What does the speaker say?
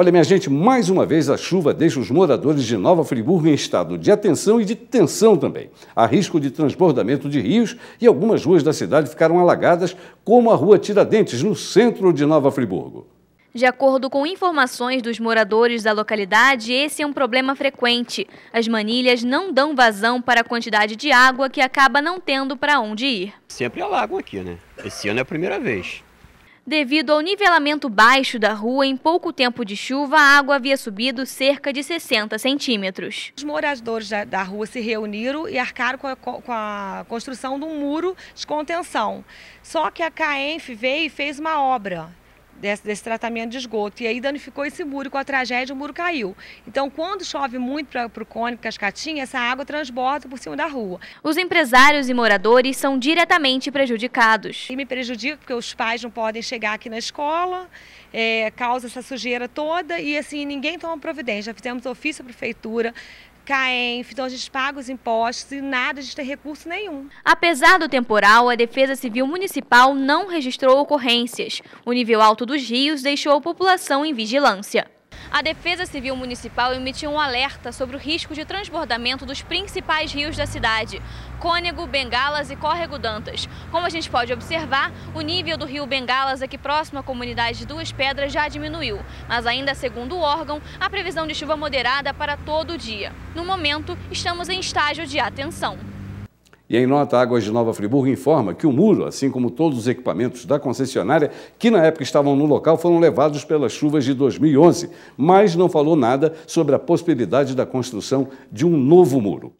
Olha, minha gente, mais uma vez a chuva deixa os moradores de Nova Friburgo em estado de atenção e de tensão também. Há risco de transbordamento de rios e algumas ruas da cidade ficaram alagadas, como a Rua Tiradentes, no centro de Nova Friburgo. De acordo com informações dos moradores da localidade, esse é um problema frequente. As manilhas não dão vazão para a quantidade de água que acaba não tendo para onde ir. Sempre alago aqui, né? Esse ano é a primeira vez. Devido ao nivelamento baixo da rua, em pouco tempo de chuva, a água havia subido cerca de 60 centímetros. Os moradores da, rua se reuniram e arcaram com a, com a, construção de um muro de contenção. Só que a CAENF veio e fez uma obra desse, desse, tratamento de esgoto. E aí danificou esse muro, com a tragédia o muro caiu. Então, quando chove muito para o Cônico Cascatinha, essa água transborda por cima da rua. Os empresários e moradores são diretamente prejudicados. E me prejudica porque os pais não podem chegar aqui na escola, é, causa essa sujeira toda e assim, ninguém toma providência. Já fizemos ofício à prefeitura, CAENF, então a gente paga os impostos e nada, a gente tem recurso nenhum. Apesar do temporal, a Defesa Civil Municipal não registrou ocorrências. O nível alto dos rios deixou a população em vigilância a Defesa Civil Municipal emitiu um alerta sobre o risco de transbordamento dos principais rios da cidade, Cônego, Bengalas e Córrego Dantas. Como a gente pode observar, o nível do rio Bengalas, aqui próximo à comunidade de Duas Pedras, já diminuiu. Mas ainda segundo o órgão, a previsão de chuva moderada para todo o dia. No momento, estamos em estágio de atenção. E em nota, a Águas de Nova Friburgo informa que o muro, assim como todos os equipamentos da concessionária, que na época estavam no local, foram levados pelas chuvas de 2011, mas não falou nada sobre a possibilidade da construção de um novo muro.